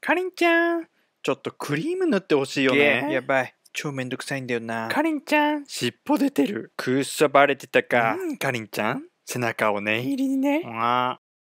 かりんちゃん、ちょっとクリーム塗ってほしいよね。やばい。超めんどくさいんだよな。かりんちゃん、尻尾出てる。くっそばれてたか。うん、かりんちゃん、背中を念入りにね。あ